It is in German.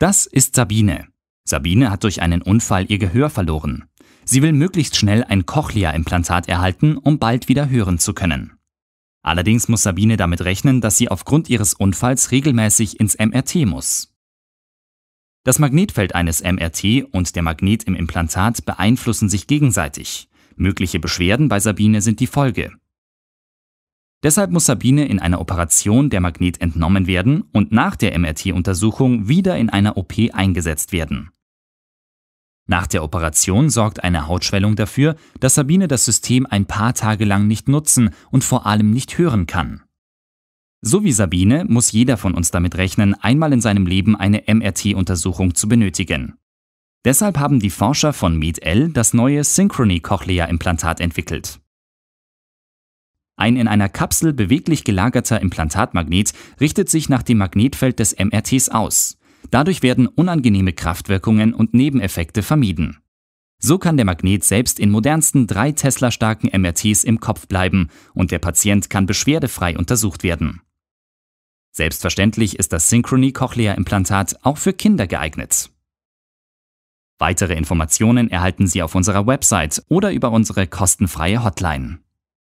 Das ist Sabine. Sabine hat durch einen Unfall ihr Gehör verloren. Sie will möglichst schnell ein Cochlea-Implantat erhalten, um bald wieder hören zu können. Allerdings muss Sabine damit rechnen, dass sie aufgrund ihres Unfalls regelmäßig ins MRT muss. Das Magnetfeld eines MRT und der Magnet im Implantat beeinflussen sich gegenseitig. Mögliche Beschwerden bei Sabine sind die Folge. Deshalb muss Sabine in einer Operation der Magnet entnommen werden und nach der MRT-Untersuchung wieder in einer OP eingesetzt werden. Nach der Operation sorgt eine Hautschwellung dafür, dass Sabine das System ein paar Tage lang nicht nutzen und vor allem nicht hören kann. So wie Sabine muss jeder von uns damit rechnen, einmal in seinem Leben eine MRT-Untersuchung zu benötigen. Deshalb haben die Forscher von MedL das neue Synchrony Cochlea Implantat entwickelt. Ein in einer Kapsel beweglich gelagerter Implantatmagnet richtet sich nach dem Magnetfeld des MRTs aus. Dadurch werden unangenehme Kraftwirkungen und Nebeneffekte vermieden. So kann der Magnet selbst in modernsten 3 Tesla starken MRTs im Kopf bleiben und der Patient kann beschwerdefrei untersucht werden. Selbstverständlich ist das Synchrony Cochlea Implantat auch für Kinder geeignet. Weitere Informationen erhalten Sie auf unserer Website oder über unsere kostenfreie Hotline.